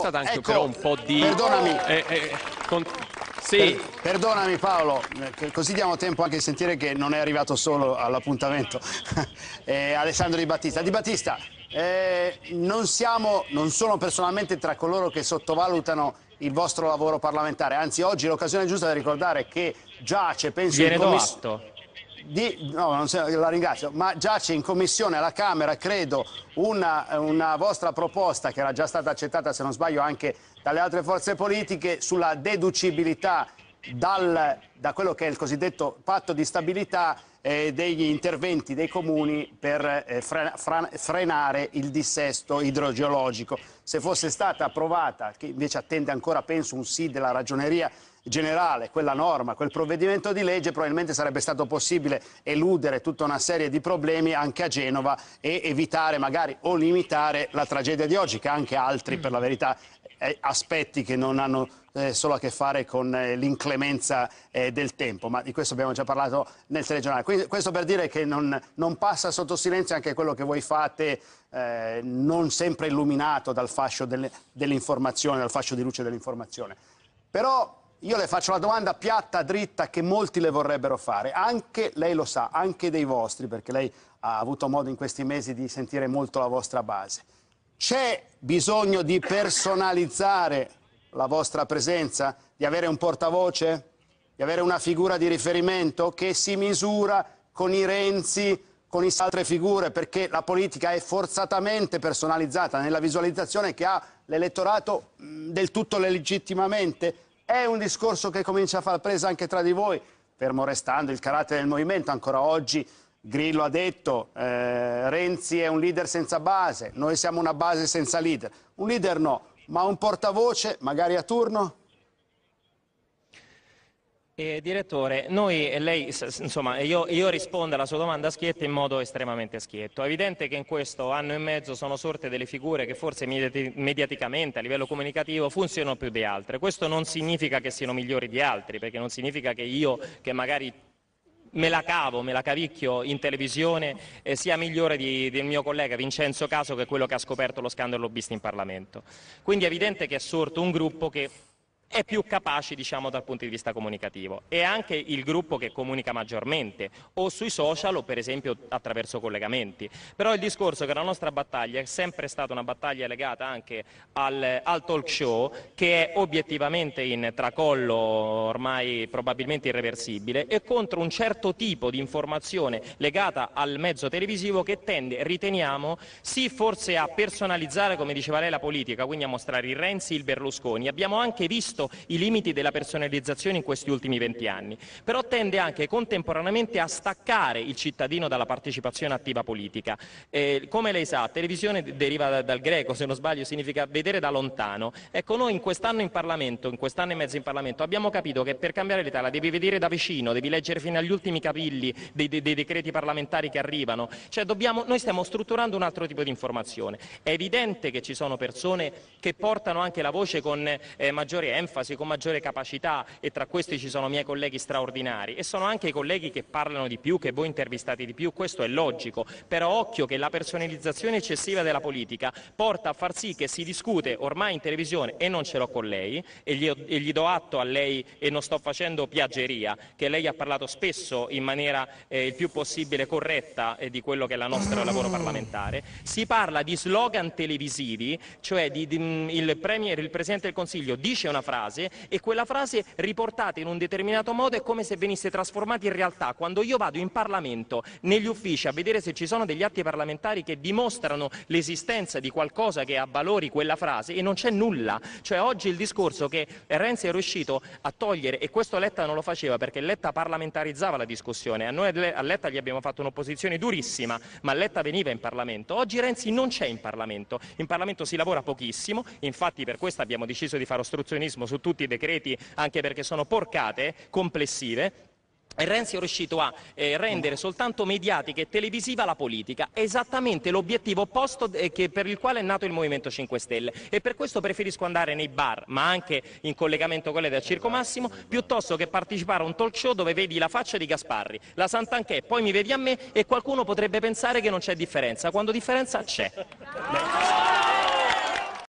È stato anche ecco, però un po' di... Perdonami. Eh, eh, con... sì. per, perdonami Paolo, eh, così diamo tempo anche di sentire che non è arrivato solo all'appuntamento. eh, Alessandro Di Battista. Di Battista, eh, non, siamo, non sono personalmente tra coloro che sottovalutano il vostro lavoro parlamentare, anzi oggi è l'occasione giusta di ricordare che giace, penso... Viene in commissione di... No, so, la ringrazio, ma giace in commissione alla Camera, credo, una, una vostra proposta che era già stata accettata, se non sbaglio, anche dalle altre forze politiche sulla deducibilità dal, da quello che è il cosiddetto patto di stabilità eh, degli interventi dei comuni per eh, fre frenare il dissesto idrogeologico. Se fosse stata approvata, che invece attende ancora penso un sì della ragioneria generale, quella norma, quel provvedimento di legge, probabilmente sarebbe stato possibile eludere tutta una serie di problemi anche a Genova e evitare magari o limitare la tragedia di oggi, che anche altri per la verità aspetti che non hanno eh, solo a che fare con eh, l'inclemenza eh, del tempo, ma di questo abbiamo già parlato nel telegiornale. Quindi, questo per dire che non, non, passa sotto silenzio anche quello che voi fate, eh, non sempre illuminato dal fascio del, dell'informazione, dal fascio di luce dell'informazione. Però io le faccio la domanda piatta, dritta, che molti le vorrebbero fare, anche lei lo sa, anche dei vostri, perché lei ha avuto modo in questi mesi di sentire molto la vostra base. C'è bisogno di personalizzare la vostra presenza, di avere un portavoce, di avere una figura di riferimento che si misura con i Renzi, con le altre figure, perché la politica è forzatamente personalizzata nella visualizzazione che ha l'elettorato del tutto legittimamente. È un discorso che comincia a far presa anche tra di voi, fermo restando il carattere del movimento ancora oggi Grillo ha detto eh, Renzi è un leader senza base, noi siamo una base senza leader. Un leader no, ma un portavoce magari a turno? Eh, direttore, noi, eh, lei, insomma, eh, io, io, rispondo alla sua domanda schietta in modo estremamente schietto. È evidente che in questo anno e mezzo sono sorte delle figure che forse mediaticamente, a livello comunicativo, funzionano più di altre. Questo non significa che siano migliori di altri, perché non significa che io, che magari me la cavo, me la cavicchio in televisione eh, sia migliore di, del mio collega Vincenzo Caso che quello che ha scoperto lo scandalo lobbisti in Parlamento. Quindi è evidente che è sorto un gruppo che è più capace diciamo, dal punto di vista comunicativo e anche il gruppo che comunica maggiormente o sui social o per esempio attraverso collegamenti però il discorso che la nostra battaglia è sempre stata una battaglia legata anche al, al talk show che è obiettivamente in tracollo ormai probabilmente irreversibile e contro un certo tipo di informazione legata al mezzo televisivo che tende, riteniamo, sì forse a personalizzare come diceva lei la politica, quindi a mostrare il Renzi, il Berlusconi abbiamo anche visto visto i limiti della personalizzazione in questi ultimi anni, però tende anche contemporaneamente a staccare il cittadino dalla partecipazione attiva politica. Eh, come lei sa, televisione deriva da, dal greco, se non sbaglio, significa vedere da lontano. Ecco, noi in quest'anno in Parlamento, in quest'anno e mezzo in Parlamento, abbiamo capito che per cambiare l'Italia devi vedere da vicino, devi leggere fino agli ultimi capilli dei, dei, dei decreti parlamentari che arrivano. Cioè, dobbiamo, noi stiamo strutturando un altro tipo di informazione. È evidente che ci sono persone che portano anche la voce con eh, maggiore enfasi enfasi, con maggiore capacità e tra questi ci sono miei colleghi straordinari e sono anche i colleghi che parlano di più, che voi intervistate di più, questo è logico, però occhio che la personalizzazione eccessiva della politica porta a far sì che si discute ormai in televisione e non ce l'ho con lei e gli, e gli do atto a lei e non sto facendo piaggeria, che lei ha parlato spesso in maniera eh, il più possibile corretta eh, di quello che è il nostro lavoro parlamentare, si parla di slogan televisivi, cioè di, di, il, premier, il Presidente del Consiglio dice una frase frase e quella frase riportata in un determinato modo è come se venisse trasformata in realtà. Quando io vado in Parlamento, negli uffici, a vedere se ci sono degli atti parlamentari che dimostrano l'esistenza di qualcosa che ha valori quella frase e non c'è nulla. Cioè oggi il discorso che Renzi è riuscito a togliere, e questo Letta non lo faceva perché Letta parlamentarizzava la discussione, a noi a Letta gli abbiamo fatto un'opposizione durissima, ma Letta veniva in Parlamento. Oggi Renzi non c'è in Parlamento, in Parlamento si lavora pochissimo, infatti per questo abbiamo deciso di fare ostruzionismo su tutti i decreti, anche perché sono porcate complessive, Renzi è riuscito a eh, rendere soltanto mediatica e televisiva la politica, esattamente l'obiettivo opposto eh, che, per il quale è nato il Movimento 5 Stelle e per questo preferisco andare nei bar, ma anche in collegamento con lei del Circo Massimo, piuttosto che partecipare a un talk show dove vedi la faccia di Gasparri, la Santanchè, poi mi vedi a me e qualcuno potrebbe pensare che non c'è differenza, quando differenza c'è.